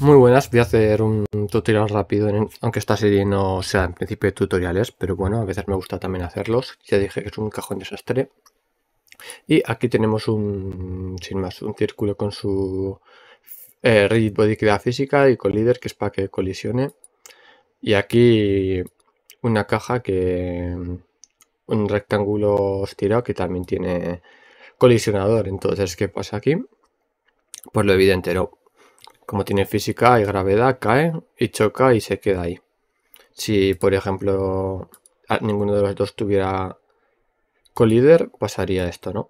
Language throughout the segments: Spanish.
Muy buenas, voy a hacer un tutorial rápido, aunque esta serie no sea en principio de tutoriales, pero bueno, a veces me gusta también hacerlos. Ya dije que es un cajón desastre. Y aquí tenemos un, sin más, un círculo con su rigid body que física y con Líder, que es para que colisione. Y aquí una caja que, un rectángulo estirado que también tiene colisionador. Entonces, ¿qué pasa aquí? Pues lo evidente, ¿no? Como tiene física, y gravedad, cae y choca y se queda ahí. Si, por ejemplo, ninguno de los dos tuviera colíder, pasaría esto, ¿no?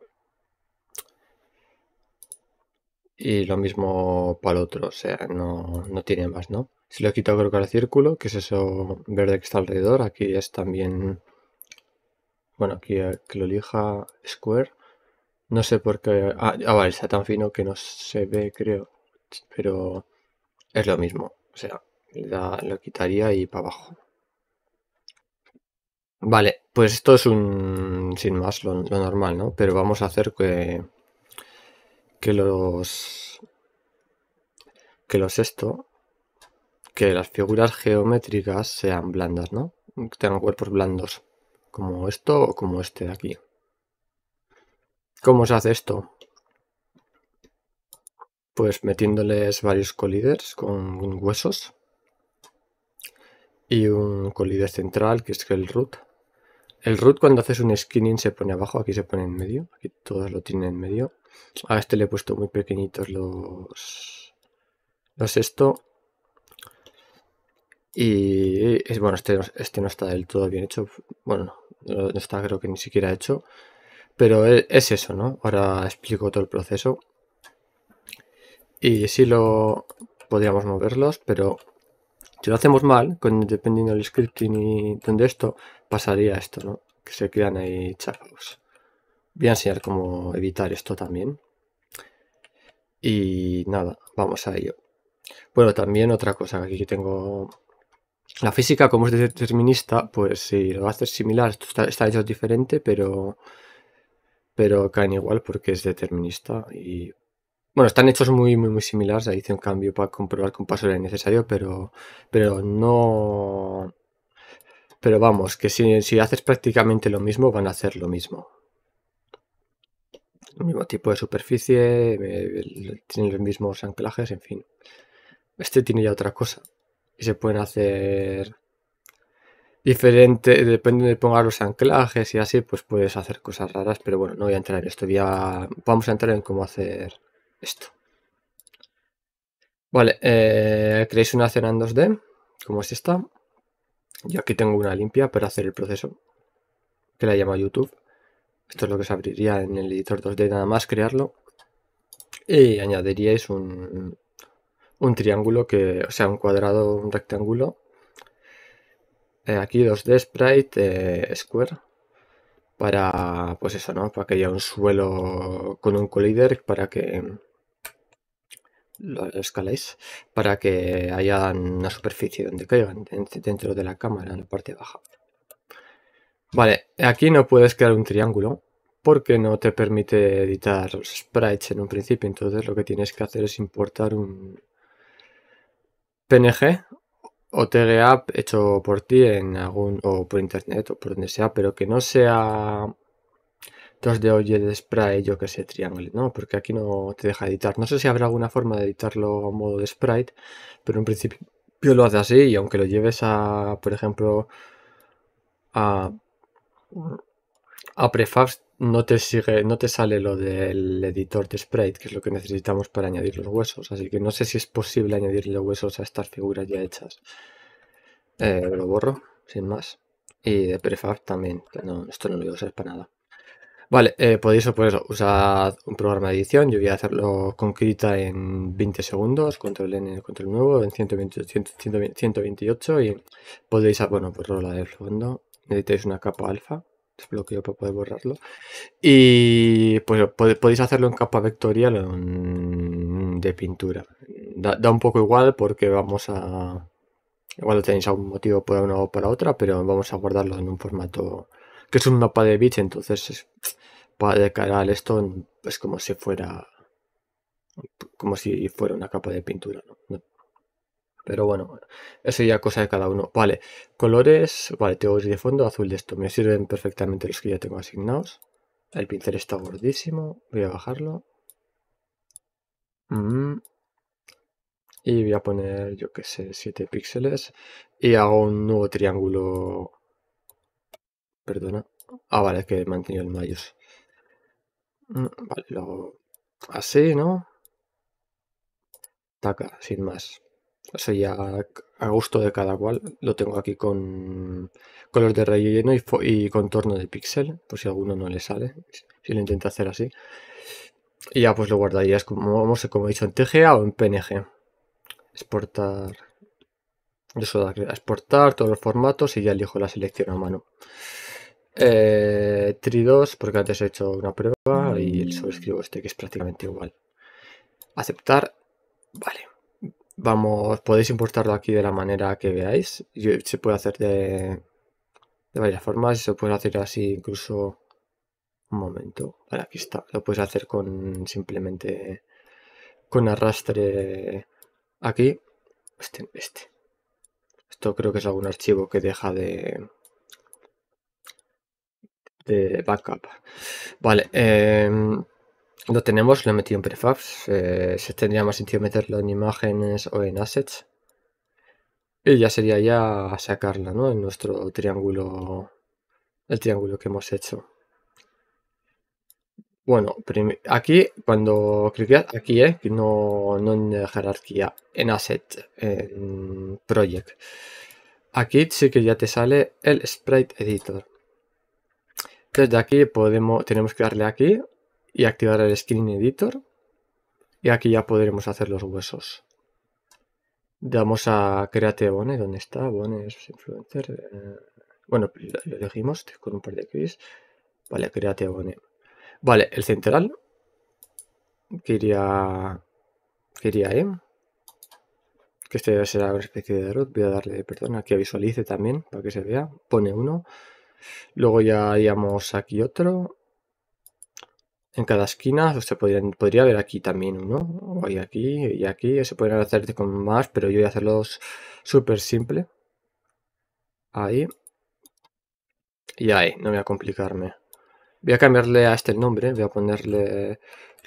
Y lo mismo para el otro, o sea, no, tiene más, ¿no? Si lo quitado creo que al círculo, que es eso verde que está alrededor, aquí es también... Bueno, aquí eh, que lo elija Square. No sé por qué... Ah, ah vale, está tan fino que no se ve, creo pero es lo mismo. O sea, lo quitaría y para abajo. Vale, pues esto es un, sin más, lo, normal, ¿no? Pero vamos a hacer que, que los, que los esto, que las figuras geométricas sean blandas, ¿no? Que tengan cuerpos blandos, como esto o como este de aquí. ¿Cómo se hace esto? Pues metiéndoles varios colíderes con huesos y un colíder central que es el root. El root cuando haces un skinning se pone abajo, aquí se pone en medio, aquí todos lo tienen en medio. A este le he puesto muy pequeñitos los, los esto. Y es bueno, este, este no está del todo bien hecho, bueno, no está creo que ni siquiera hecho, pero e, es eso, ¿no? Ahora explico todo el proceso. Y si lo podríamos moverlos, pero si lo hacemos mal, dependiendo del scripting y donde esto, pasaría esto, ¿no? Que se crean ahí chacos. Voy a enseñar cómo evitar esto también. Y nada, vamos a ello. Bueno, también otra cosa, aquí tengo la física, como es determinista, pues si lo haces similar, esto está, está hecho diferente, pero, pero caen igual porque es determinista y bueno, están hechos muy, muy, muy similares. Ahí hice un cambio para comprobar que un paso era necesario, pero, pero no. Pero vamos, que si, si haces prácticamente lo mismo, van a hacer lo mismo. El mismo tipo de superficie, tienen los mismos anclajes, en fin. Este tiene ya otra cosa. Y se pueden hacer diferente, depende de poner los anclajes y así, pues puedes hacer cosas raras, pero bueno, no voy a entrar en esto, ya vamos a entrar en cómo hacer esto. Vale, eh, creéis una escena en 2D, como es esta. Yo aquí tengo una limpia para hacer el proceso, que la llama YouTube. Esto es lo que se abriría en el editor 2D, nada más crearlo. Y añadiríais un, un triángulo, que, o sea, un cuadrado, un rectángulo. Eh, aquí 2D sprite eh, square para, pues eso, ¿no? Para que haya un suelo con un collider para que lo escaláis para que haya una superficie donde caigan dentro de la cámara, en la parte baja. Vale, aquí no puedes crear un triángulo porque no te permite editar sprites en un principio, entonces lo que tienes que hacer es importar un PNG o TGA hecho por ti en algún o por internet o por donde sea, pero que no sea tras de oye de yo que sé, triangle, ¿no? Porque aquí no te deja editar. No sé si habrá alguna forma de editarlo a modo de sprite, pero en principio lo hace así y aunque lo lleves a, por ejemplo, a, a prefabs, no te, sigue, no te sale lo del editor de sprite, que es lo que necesitamos para añadir los huesos. Así que no sé si es posible añadirle huesos a estas figuras ya hechas. Eh, lo borro, sin más. Y de prefab también, que esto no lo voy a usar para nada. Vale, eh, podéis pues, usar un programa de edición. Yo voy a hacerlo con Krita en 20 segundos, control N, control nuevo, en 128, 128 y podéis, ah, bueno, pues rola de fondo. Necesitáis una capa alfa, desbloqueo para poder borrarlo. Y pues podéis hacerlo en capa vectorial de pintura. Da, un poco igual porque vamos a... Igual tenéis algún motivo para una o para otra, pero vamos a guardarlo en un formato que es un mapa de bits, entonces de cara al esto es pues, como si fuera como si fuera una capa de pintura, Pero bueno, eso ya cosa de cada uno. Vale, colores, vale, tengo de fondo, azul de esto. Me sirven perfectamente los que ya tengo asignados. El pincel está gordísimo, voy a bajarlo. Mm. Y voy a poner, yo que sé, 7 píxeles. Y hago un nuevo triángulo. Perdona. Ah, vale, que he mantenido el mayúsculo Mm, lo... Así, ¿no? Taca, sin más. ya a gusto de cada cual. Lo tengo aquí con color de relleno y, y contorno de píxel, por si alguno no le sale, si lo intenta hacer así. Y ya pues lo guardarías como, como he dicho, en TGA o en PNG. Exportar. Eso da exportar todos los formatos y ya elijo la selección a mano. Eh, tri2, porque antes he hecho una prueba y el escribo este que es prácticamente igual. Aceptar. Vale. Vamos, podéis importarlo aquí de la manera que veáis. Se puede hacer de, de varias formas. Se puede hacer así incluso... Un momento. Vale, aquí está. Lo puedes hacer con simplemente... Con arrastre aquí. Este, este. Esto creo que es algún archivo que deja de de backup. Vale, em, lo tenemos, lo he metido en prefabs. Eh, se tendría más sentido meterlo en imágenes o en assets. Y ya sería ya sacarla, ¿no? En nuestro triángulo, el triángulo que hemos hecho. Bueno, aquí cuando cliqueas, aquí, eh, No, no en jerarquía, en asset, en project. Aquí sí que ya te sale el sprite editor. Desde aquí podemos, tenemos que darle aquí y activar el Screen Editor. Y aquí ya podremos hacer los huesos. Damos a Create Bone, ¿dónde está? Bone es influencer. Eh, bueno, lo elegimos con un par de clics. Vale, Create Bone. Vale, el central. Quería... Quería Que este será una especie de root. Voy a darle, perdón, aquí visualice también para que se vea. Pone uno. Luego ya haríamos aquí otro. En cada esquina, se podría, podría haber aquí también uno, o hay aquí, y aquí, se podrían hacer con más, pero yo voy a hacerlos súper simple. Ahí. Y ahí, no voy a complicarme. Voy a cambiarle a este el nombre, voy a ponerle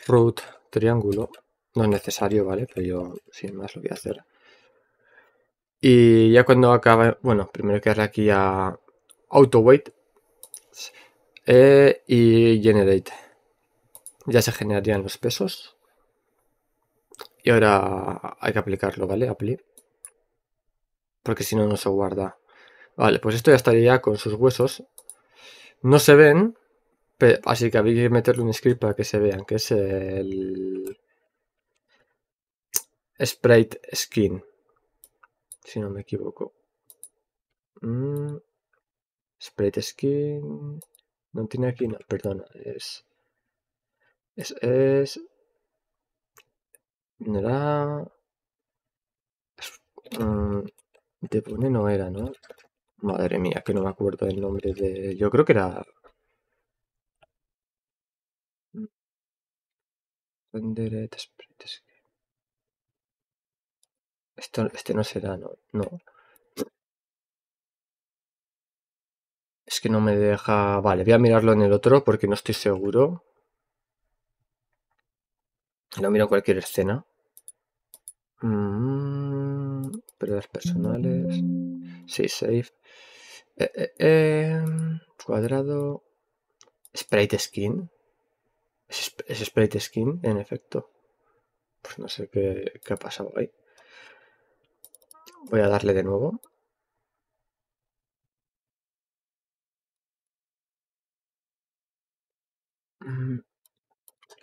root triángulo. No es necesario, ¿vale? Pero yo sin más lo voy a hacer. Y ya cuando acabe, bueno, primero que darle aquí a auto-weight eh, y Generate. Ya se generarían los pesos. Y ahora hay que aplicarlo, ¿vale? Apply. Porque si no, no se guarda. Vale, pues esto ya estaría con sus huesos. No se ven, Así que había que meterle un script para que se vean, que es el Sprite Skin, si no me equivoco. mmm Spread skin. No tiene aquí, no, perdona. Es. Es. es no era. Mm, de pone no era, ¿no? Madre mía, que no me acuerdo el nombre de. Yo creo que era. Esto, este no será, ¿no? No. Es que no me deja... Vale, voy a mirarlo en el otro porque no estoy seguro. Lo miro en cualquier escena. Mm, personales. Sí, safe. Eh, eh, eh, cuadrado. Sprite skin. ¿Es, es, sprite skin, en efecto. Pues no sé qué, qué ha pasado ahí. Voy a darle de nuevo.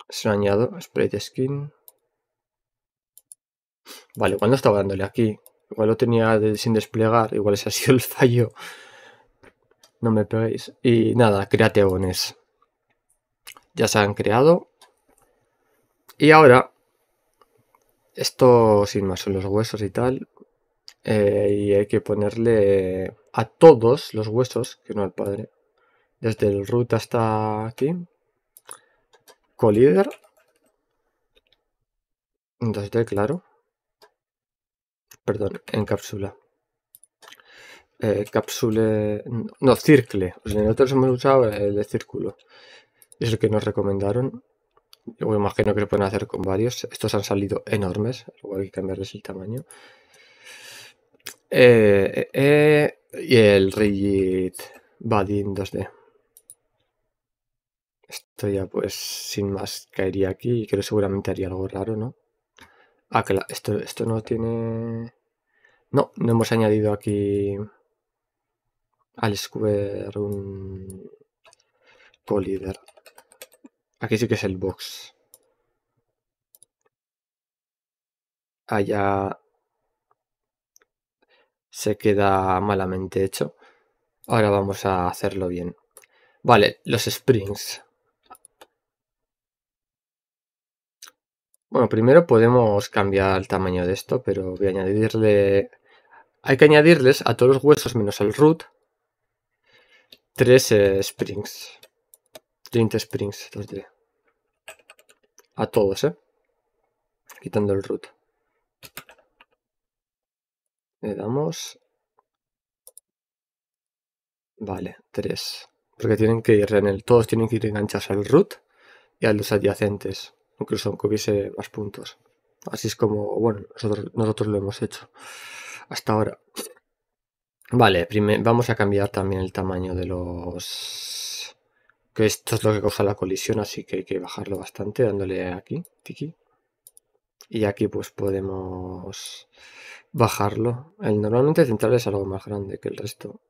Se mm, spray de Skin. Vale, igual no estaba dándole aquí. Igual lo tenía sin desplegar. Igual ese ha sido el fallo. No me peguéis. Y nada, createones. Ya se han creado. Y ahora, esto sin más son los huesos y tal. Eh, y hay que ponerle a todos los huesos, que no al padre, desde el root hasta aquí, Collider. 2D, claro. Perdón, en cápsula, eh, Cápsula. no, circle. nosotros hemos usado el de círculo. Es el que nos recomendaron. Yo imagino que lo pueden hacer con varios. Estos han salido enormes. Luego hay que cambiarles el tamaño. Eh, eh, y el Rigid Badin 2D. Esto ya pues sin más caería aquí y creo seguramente haría algo raro, ¿no? Ah, claro, esto, esto no tiene... No, no hemos añadido aquí al square un collider. Aquí sí que es el box. Allá se queda malamente hecho. Ahora vamos a hacerlo bien. Vale, los springs. Bueno, primero podemos cambiar el tamaño de esto, pero voy a añadirle... Hay que añadirles a todos los huesos menos al root tres springs. 30 springs los diré. A todos, ¿eh? Quitando el root. Le damos... Vale, 3. Porque tienen que ir en el... Todos tienen que ir enganchados al root y a los adyacentes incluso aunque hubiese más puntos. Así es como, bueno, nosotros, nosotros lo hemos hecho hasta ahora. Vale, vamos a cambiar también el tamaño de los... Que esto es lo que causa la colisión, así que hay que bajarlo bastante dándole aquí, tiki. Y aquí pues podemos bajarlo. El normalmente central es algo más grande que el resto.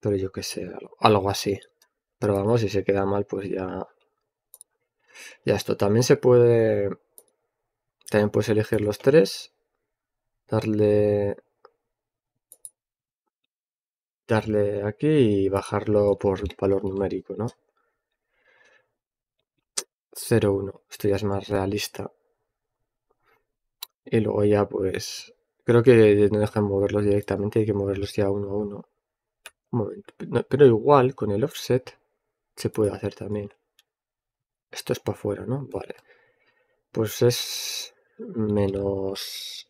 Pero yo que sé, algo así. Pero vamos, si se queda mal pues ya ya esto, también se puede... También puedes elegir los tres. Darle... Darle aquí y bajarlo por valor numérico, ¿no? 0, 1 Esto ya es más realista. Y luego ya pues... Creo que no dejan moverlos directamente, hay que moverlos ya uno a uno. momento. pero igual con el offset se puede hacer también. Esto es para fuera, ¿no? Vale. Pues es menos...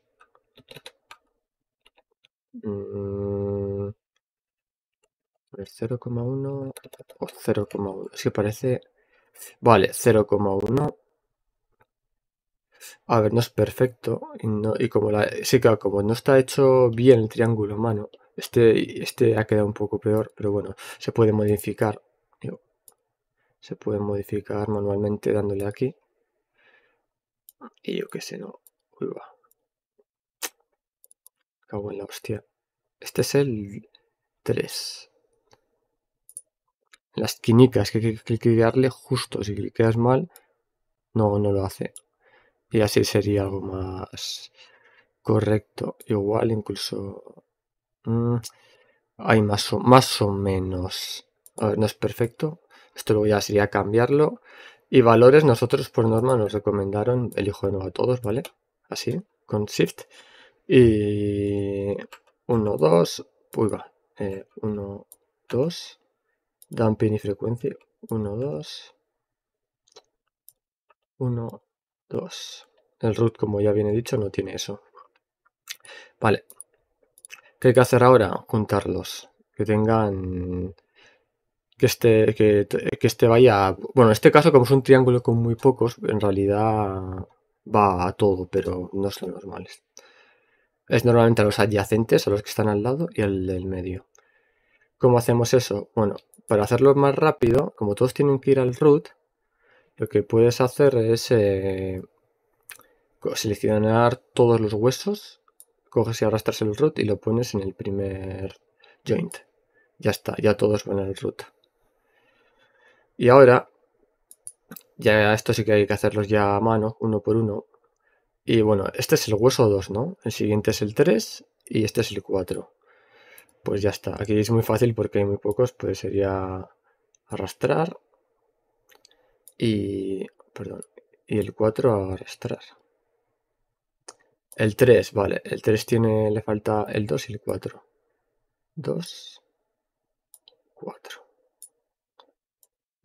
0,1 mm, o 0,1. Es que parece... Vale, 0,1. A ver, no es perfecto. Y, como la... Sí, como no está hecho bien el triángulo, humano, Este, este ha quedado un poco peor, pero bueno, se puede modificar se puede modificar manualmente dándole aquí. Y yo qué sé, no. Uy, va. Cago en la hostia. Este es el 3. Las quinicas que hay que cliquearle justo. Si cliqueas mal, no, no lo hace. Y así sería algo más correcto. Igual incluso... Mm, hay más o, más o menos... A ver, no es perfecto, esto luego ya sería cambiarlo. Y valores, nosotros por norma nos recomendaron, el hijo de nuevo a todos, ¿vale? Así, con Shift. Y 1, 2, uy va, 1, eh, 2, dumping y frecuencia, 1, 2, 1, 2. El root, como ya bien he dicho, no tiene eso. Vale. ¿Qué hay que hacer ahora? Juntarlos. Que tengan que este, que, que este vaya. Bueno, en este caso, como es un triángulo con muy pocos, en realidad va a todo, pero no son normales Es normalmente a los adyacentes, a los que están al lado y al del medio. ¿Cómo hacemos eso? Bueno, para hacerlo más rápido, como todos tienen que ir al root, lo que puedes hacer es eh, seleccionar todos los huesos, coges y arrastras el root y lo pones en el primer joint. Ya está, ya todos van al root. Y ahora, ya esto sí que hay que hacerlos ya a mano, uno por uno. Y bueno, este es el hueso 2, ¿no? El siguiente es el 3 y este es el 4. Pues ya está. Aquí es muy fácil porque hay muy pocos, pues sería arrastrar y... perdón. Y el 4 arrastrar. El 3, vale. El 3 tiene, le falta el 2 y el 4. 2, 4.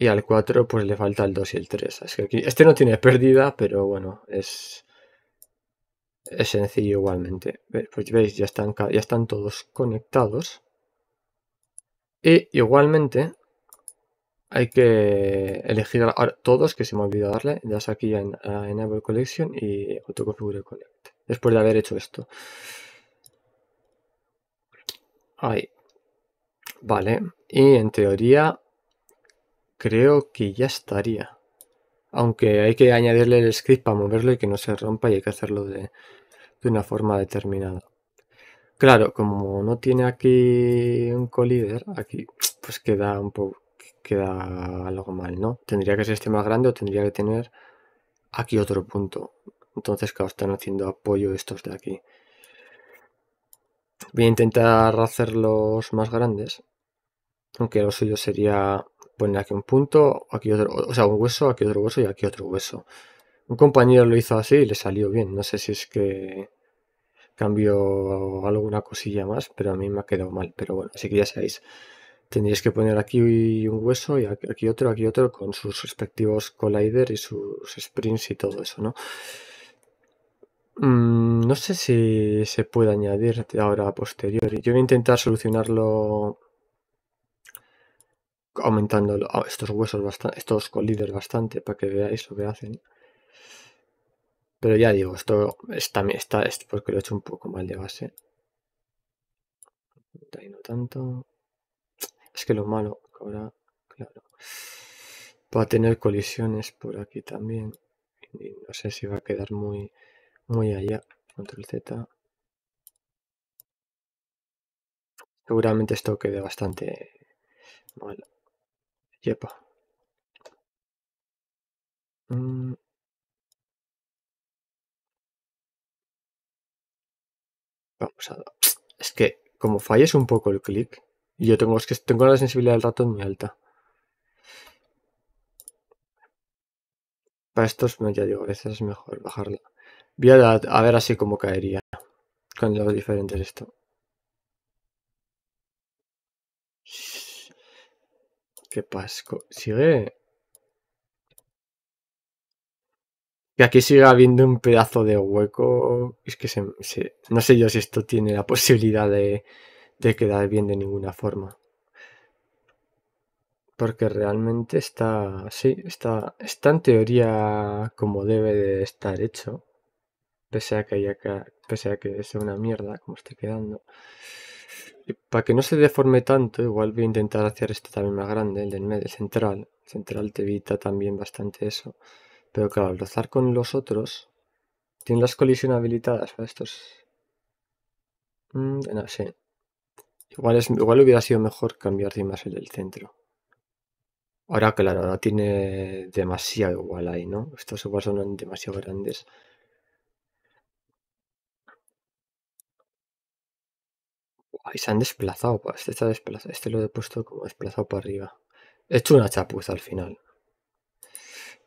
Y al 4 pues le falta el 2 y el 3. que este no tiene pérdida, pero bueno, es, es sencillo igualmente. Pues veis, ya están, ya están todos conectados. Y igualmente hay que elegir todos, que se me ha darle. Das aquí en Enable Collection y Autoconfigure Connect. Después de haber hecho esto. Ahí. Vale. Y en teoría Creo que ya estaría. Aunque hay que añadirle el script para moverlo y que no se rompa y hay que hacerlo de, una forma determinada. Claro, como no tiene aquí un colíder. aquí pues queda un poco queda algo mal, ¿no? Tendría que ser este más grande o tendría que tener aquí otro punto. Entonces, claro, están haciendo apoyo estos de aquí. Voy a intentar hacerlos más grandes. Aunque lo suyo sería poner aquí un punto, aquí otro, o sea, un hueso, aquí otro hueso y aquí otro hueso. Un compañero lo hizo así y le salió bien. No sé si es que cambió alguna cosilla más, pero a mí me ha quedado mal. Pero bueno, así que ya sabéis, Tendríais que poner aquí un hueso y aquí otro, aquí otro, con sus respectivos collider y sus sprints y todo eso, ¿no? Mm, no sé si se puede añadir ahora a posteriori. Yo voy a intentar solucionarlo aumentando estos huesos, bastante, estos colíderes bastante para que veáis lo que hacen. Pero ya digo, esto está, está, porque lo he hecho un poco mal de base. Ahí no tanto. Es que lo malo, ahora, claro. Va a tener colisiones por aquí también. no sé si va a quedar muy, muy allá. Control Z. Seguramente esto quede bastante mal. Yepa. Mm. Vamos a... Es que como falles un poco el clic, y yo tengo, que tengo la sensibilidad del ratón muy alta. Para estos, ya digo, a veces es mejor bajarla. Voy a, ver así como caería con los diferentes esto. Qué pasco. Sigue. Que aquí siga habiendo un pedazo de hueco. Es que no sé yo si esto tiene la posibilidad de, quedar bien de ninguna forma. Porque realmente está. Sí, está. Está en teoría como debe de estar hecho. Pese a que haya, pese a que sea una mierda como está quedando para que no se deforme tanto, igual voy a intentar hacer este también más grande, el del medio, central. central te evita también bastante eso. Pero claro, al rozar con los otros, tiene las colisiones habilitadas para estos. Mm, no sé. Igual, igual hubiera sido mejor cambiar de más el del centro. Ahora, claro, ahora tiene demasiado igual ahí, ¿no? Estos igual son demasiado grandes. Ahí se han desplazado. Este, desplazado. este lo he puesto como desplazado para arriba. He hecho una chapuza al final.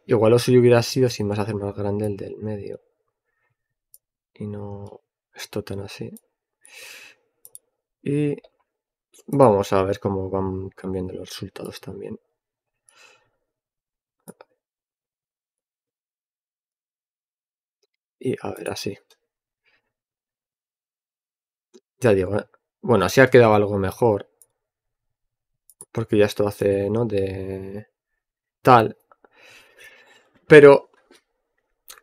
Igual lo si hubiera sido sin más hacer más grande el del medio. Y no esto tan así. Y vamos a ver cómo van cambiando los resultados también. Y a ver, así. Ya digo, ¿eh? Bueno, así ha quedado algo mejor. Porque ya esto hace, ¿no? De tal. Pero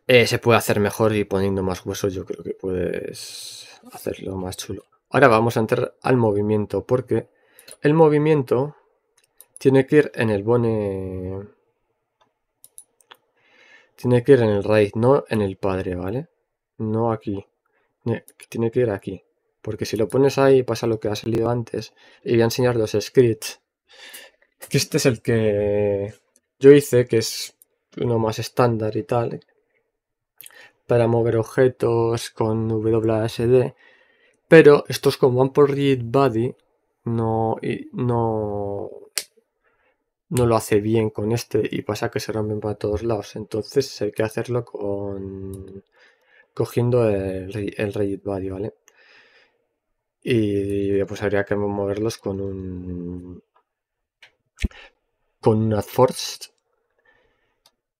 eh, se puede hacer mejor y poniendo más huesos yo creo que puedes hacerlo más chulo. Ahora vamos a entrar al movimiento porque el movimiento tiene que ir en el bone... Tiene que ir en el raíz, no en el padre, ¿vale? No aquí. Tiene que ir aquí. Porque si lo pones ahí pasa lo que ha salido antes. Y voy a enseñar los scripts. Que este es el que yo hice, que es uno más estándar y tal. Para mover objetos con WSD. Pero estos como van por read no, no, no lo hace bien con este y pasa que se rompen para todos lados. Entonces hay que hacerlo con cogiendo el, el ¿vale? y pues habría que moverlos con un con una force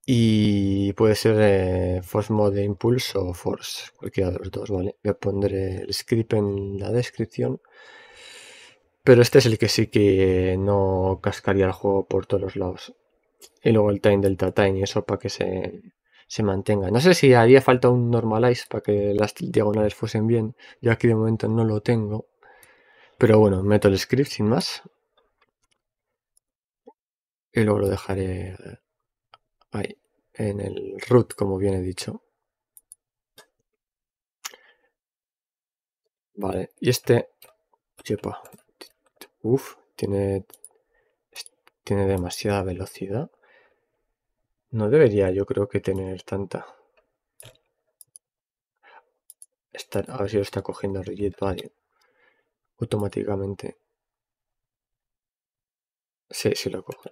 y puede ser eh, force mode impulse o force cualquiera de los dos vale a pondré el script en la descripción pero este es el que sí que no cascaría el juego por todos los lados y luego el time delta time y eso para que se se mantenga. No sé si haría falta un normalize para que las diagonales fuesen bien. Yo aquí de momento no lo tengo. Pero bueno, meto el script sin más. Y luego lo dejaré ahí, en el root, como bien he dicho. Vale, y este... Uf, tiene... Tiene demasiada velocidad. No debería yo creo que tener tanta. a ver si lo está cogiendo Rigid Value. Automáticamente. Sí, sí lo coge.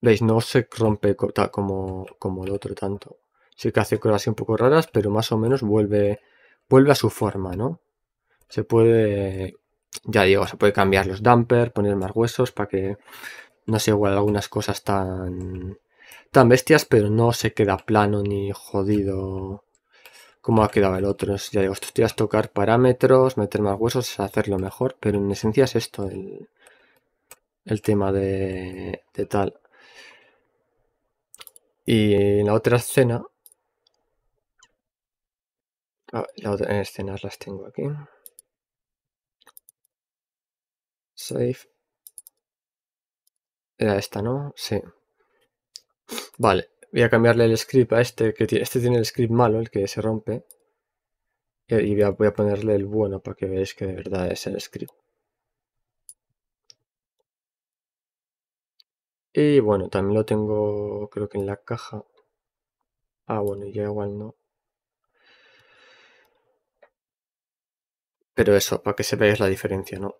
¿Veis? No se rompe como, como el otro tanto. Sí que hace cosas un poco raras, pero más o menos vuelve, vuelve a su forma, ¿no? Se puede ya digo, se puede cambiar los dampers, poner más huesos para que no se igual algunas cosas tan, tan bestias, pero no se queda plano ni jodido como ha quedado el otro. Ya digo, esto a tocar parámetros, meter más huesos, hacerlo mejor, pero en esencia es esto el, tema de, tal. Y en la otra escena... Ah, escenas las tengo aquí. Save. Era esta, ¿no? Sí. Vale, voy a cambiarle el script a este, que este tiene el script malo, el que se rompe. Eh, y voy a, ponerle el bueno para que veáis que de verdad es el script. Y bueno, también lo tengo creo que en la caja. Ah, bueno, ya igual no. Pero eso, para que se veáis la diferencia, ¿no?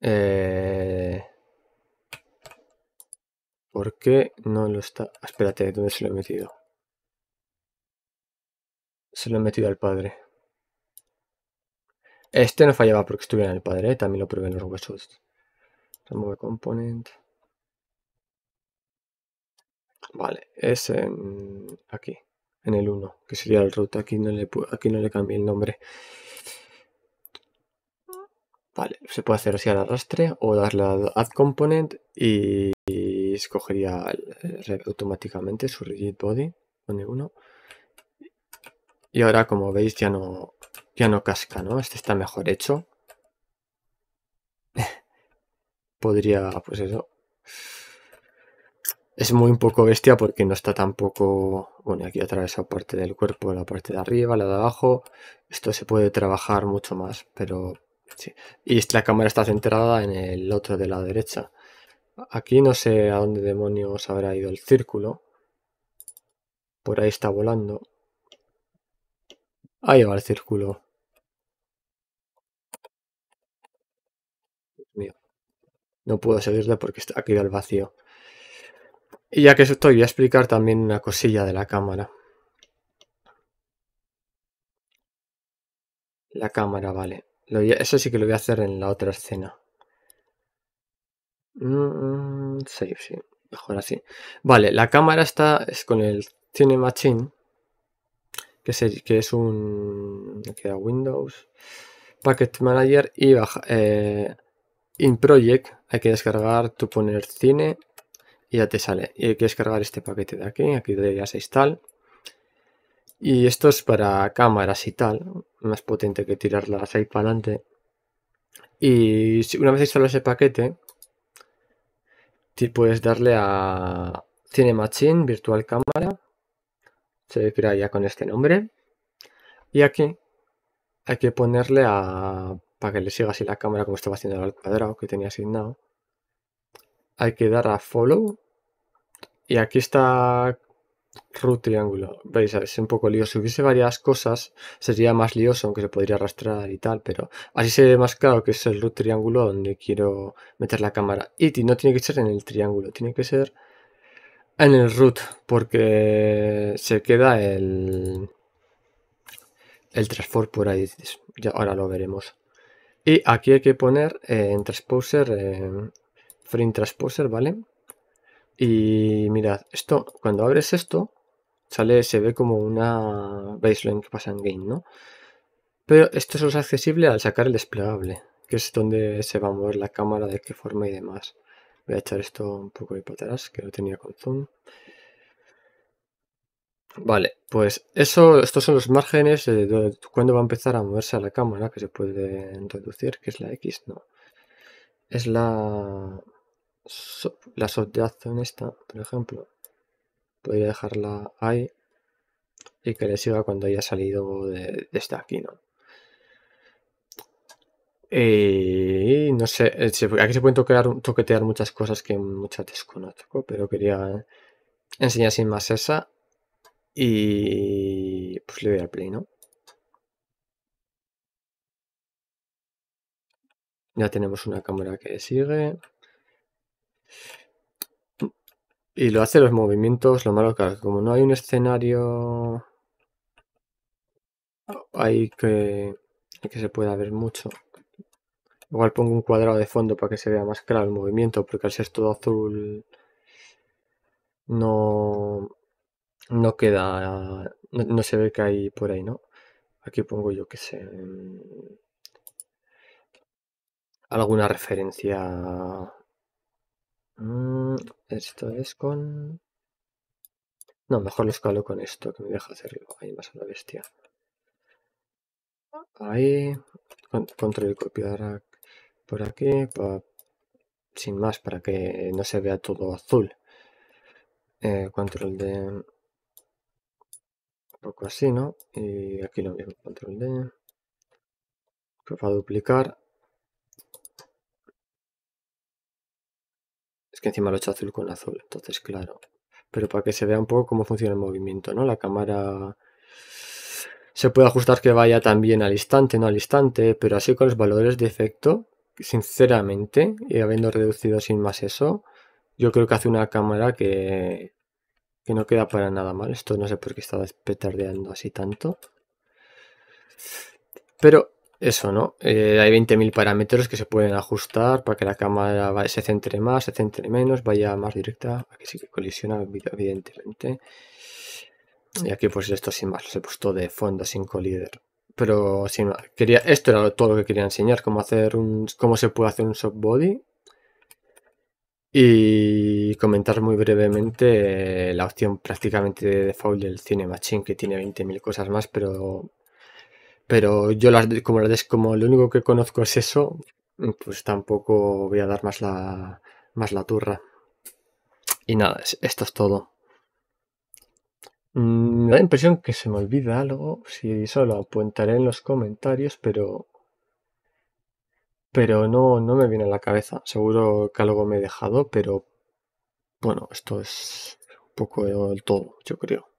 Eh... ¿Por qué no lo está? Ah, espérate, ¿dónde se lo he metido? Se lo he metido al padre. Este no fallaba porque estuviera en el padre, ¿eh? también lo probé en los huesos. Remove component. Vale, es aquí, en el 1, que sería el root. Aquí no le, aquí no le cambié el nombre. Vale, se puede hacer así al arrastre o darle a add component y, escogería automáticamente su rigid body, pone uno. Y ahora como veis ya no, ya no casca, ¿no? Este está mejor hecho. Podría, pues eso. Es muy un poco bestia porque no está tampoco... Bueno, aquí la parte del cuerpo, la parte de arriba, la de abajo. Esto se puede trabajar mucho más, pero y la cámara está centrada en el otro de la derecha. Aquí no sé a dónde demonios habrá ido el círculo. Por ahí está volando. Ahí va el círculo. Mío. No puedo seguirle porque está aquí el vacío. Y ya que estoy, voy a explicar también una cosilla de la cámara. La cámara, vale eso sí que lo voy a hacer en la otra escena. Mm, mm, Save, sí, Mejor así. Vale, la cámara está es con el Cine Machine. Que es, que es un... Windows. Packet Manager y baja... Eh, in Project hay que descargar, tú poner cine y ya te sale. Y hay que descargar este paquete de aquí. Aquí deberías se y esto es para cámaras y tal, más potente que tirarlas ahí para adelante. Y una vez instalado ese paquete, puedes darle a Cinemachine Machine Virtual Cámara. Se crea ya con este nombre. Y aquí hay que ponerle a. para que le siga así la cámara como estaba haciendo el cuadrado que tenía asignado. Hay que dar a Follow. Y aquí está root triángulo. Veis, es un poco lío. Si hubiese varias cosas, sería más lioso, aunque se podría arrastrar y tal, pero así se ve más claro que es el root triángulo donde quiero meter la cámara. Y no tiene que ser en el triángulo, tiene que ser en el root, porque se queda el, el transport por ahí. Ya, ahora lo veremos. Y aquí hay que poner eh, en transposer, eh, frame transposer, ¿vale? vale y mirad, esto, cuando abres esto, sale, se ve como una baseline que pasa en game, ¿no? Pero esto solo es accesible al sacar el desplegable, que es donde se va a mover la cámara, de qué forma y demás. Voy a echar esto un poco de que lo tenía con zoom. Vale, pues eso, estos son los márgenes de cuando va a empezar a moverse la cámara, que se puede reducir, que es la X, no. Es la so, la en esta, por ejemplo, podría dejarla ahí y que le siga cuando haya salido de, esta aquí, ¿no? Y no sé, eh, aquí se pueden un toquetear muchas cosas que muchas desconozco, pero quería enseñar sin más esa y pues le doy al play, ¿no? Ya tenemos una cámara que sigue. Y lo hace los movimientos, lo malo, claro, que como no hay un escenario Hay que, que se pueda ver mucho. Igual pongo un cuadrado de fondo para que se vea más claro el movimiento, porque al ser todo azul no, no queda, no, no se ve que hay por ahí, ¿no? Aquí pongo yo que sé, mm, alguna referencia Mm, esto es con... No, mejor lo escalo con esto, que me deja hacerlo. Ahí más a la bestia. Ahí. Control y copiar por aquí. sin más, para que no se vea todo azul. Eh, control de Un poco así, ¿no? Y aquí lo mismo. Control D. Que para duplicar. Es que encima lo he hecho azul con azul, entonces claro. Pero para que se vea un poco cómo funciona el movimiento, ¿no? La cámara se puede ajustar que vaya también al instante, no al instante, pero así con los valores de efecto, sinceramente, y habiendo reducido sin más eso, yo creo que hace una cámara que, que no queda para nada mal. Esto no sé por qué estaba petardeando así tanto. Pero eso, ¿no? Eh, hay 20.000 parámetros que se pueden ajustar para que la cámara se centre más, se centre menos, vaya más directa. Aquí sí que colisiona, evidentemente. Y aquí pues esto sin más, se puso puesto de fondo sin colíder. Pero sin más, quería, esto era todo lo que quería enseñar, cómo, hacer un, cómo se puede hacer un soft body. Y comentar muy brevemente eh, la opción prácticamente de default del Cine que tiene 20.000 cosas más, pero pero yo las, como, las, como lo único que conozco es eso, pues tampoco voy a dar más la, más la turra. Y nada, esto es todo. Mm, me da la impresión que se me olvida algo, si lo apuntaré en los comentarios, pero. Pero no, no me viene a la cabeza. Seguro que algo me he dejado, pero. Bueno, esto es un poco el todo, yo creo.